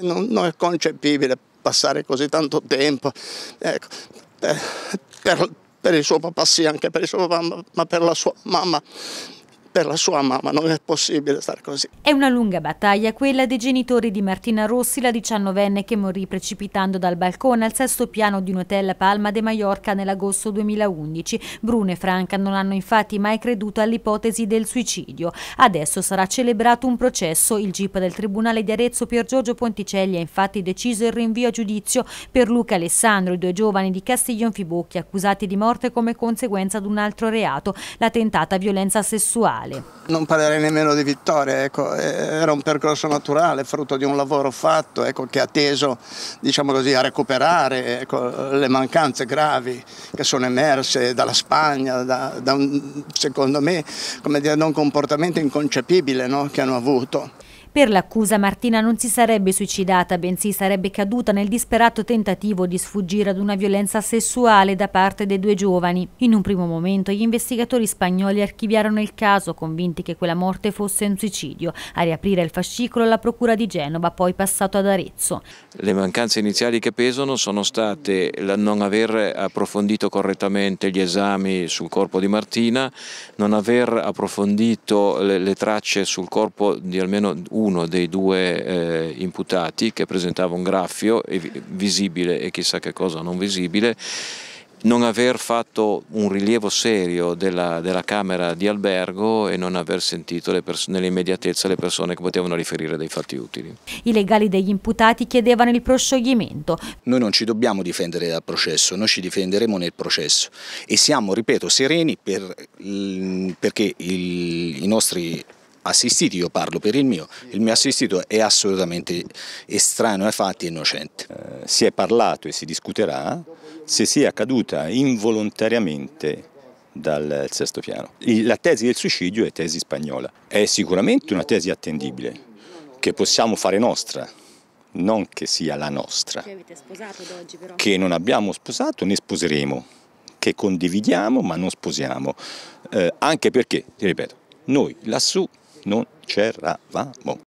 Non, non è concepibile passare così tanto tempo. Ecco, per, eh, per, per il suo papà sì, anche per il suo papà, ma per la sua mamma per la sua mamma, non è possibile stare così. È una lunga battaglia quella dei genitori di Martina Rossi, la diciannovenne che morì precipitando dal balcone al sesto piano di un hotel Palma de Mallorca nell'agosto 2011. Bruno e Franca non hanno infatti mai creduto all'ipotesi del suicidio. Adesso sarà celebrato un processo. Il GIP del Tribunale di Arezzo Pier Giorgio Ponticelli ha infatti deciso il rinvio a giudizio per Luca Alessandro, i due giovani di Castiglion Fibocchi accusati di morte come conseguenza di un altro reato, la tentata violenza sessuale mentale. Non parlerei nemmeno di vittoria, ecco, eh, era un percorso naturale, frutto di un lavoro fatto ecco, che ha teso diciamo così, a recuperare ecco, le mancanze gravi che sono emerse dalla Spagna, da, da un, secondo me, dire, da un comportamento inconcepibile no, che hanno avuto. Per l'accusa Martina non si sarebbe suicidata, bensì sarebbe caduta nel disperato tentativo di sfuggire ad una violenza sessuale da parte dei due giovani. In un primo momento gli investigatori spagnoli archiviarono il caso, convinti che quella morte fosse un suicidio. A riaprire il fascicolo la procura di Genova, poi passato ad Arezzo. Le mancanze iniziali che pesano sono state la non aver approfondito correttamente gli esami sul corpo di Martina, non aver approfondito le, tracce sul corpo di almeno uno uno dei due eh, imputati che presentava un graffio visibile e chissà che cosa non visibile, non aver fatto un rilievo serio della, della Camera di albergo e non aver sentito nell'immediatezza le persone che potevano riferire dei fatti utili. I legali degli imputati chiedevano il proscioglimento. Noi non ci dobbiamo difendere dal processo, noi ci difenderemo nel processo e siamo, ripeto, sereni per, perché il, i nostri assistiti, io parlo per il mio, il mio assistito è assolutamente estraneo ai fatti e innocente. Eh, si è parlato e si discuterà se sia caduta involontariamente dal sesto piano. La tesi del suicidio è tesi spagnola, è sicuramente una tesi attendibile, che possiamo fare nostra, non che sia la nostra, che, oggi, che non abbiamo sposato né sposeremo, che condividiamo ma non sposiamo, eh, anche perché, ti ripeto, noi lassù non c'eravamo.